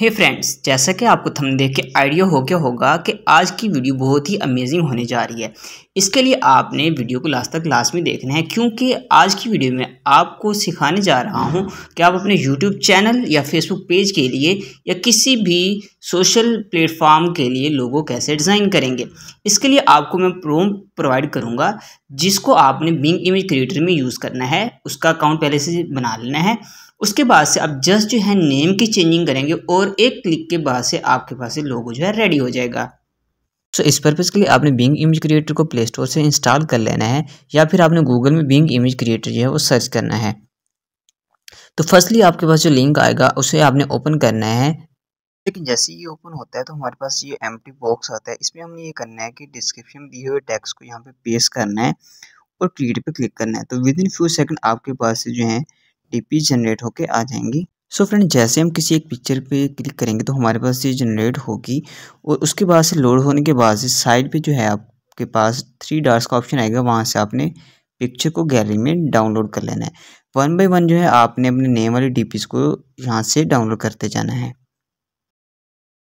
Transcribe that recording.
हे hey friends जैसा कि आपको थम देख के आइडिया हो गया होगा कि आज की वीडियो बहुत ही अमेजिंग होने जा रही है इसके लिए आपने वीडियो को लास्ट तक लास्ट में देखना है क्योंकि आज की वीडियो में आपको सिखाने जा रहा हूं कि आप अपने यूट्यूब चैनल या फेसबुक पेज के लिए या किसी भी सोशल प्लेटफॉर्म के लिए लोगो कैसे डिज़ाइन करेंगे इसके लिए आपको मैं प्रोम प्रोवाइड करूँगा जिसको आपने बिंग इमेज क्रिएटर में यूज़ करना है उसका अकाउंट पहले से बना लेना है उसके बाद से आप जस्ट जो है नेम की चेंजिंग करेंगे और एक क्लिक के बाद से आपके पास लोगो जो है रेडी हो जाएगा सो so, इस पर्पज़ के लिए आपने बिंग इमेज क्रिएटर को प्ले स्टोर से इंस्टॉल कर लेना है या फिर आपने गूगल में बिंग इमेज क्रिएटर जो है वो सर्च करना है तो फर्स्टली आपके पास जो लिंक आएगा उसे आपने ओपन करना है लेकिन जैसे ये ओपन होता है तो हमारे पास ये एम बॉक्स आता है इसमें हमने ये करना है कि डिस्क्रिप्शन दिए हुए टैक्स को यहाँ पे पेस्ट करना है और क्रिएट पे क्लिक करना है तो विद इन फ्यू सेकंड आपके पास से जो है डी जनरेट होके आ जाएंगी सो so फ्रेंड जैसे हम किसी एक पिक्चर पे क्लिक करेंगे तो हमारे पास ये जनरेट होगी और उसके बाद से लोड होने के बाद से साइड पे जो है आपके पास थ्री डार्स का ऑप्शन आएगा वहाँ से आपने पिक्चर को गैलरी में डाउनलोड कर लेना है वन बाई वन जो है आपने अपने नेम वाली डी को यहाँ से डाउनलोड करते जाना है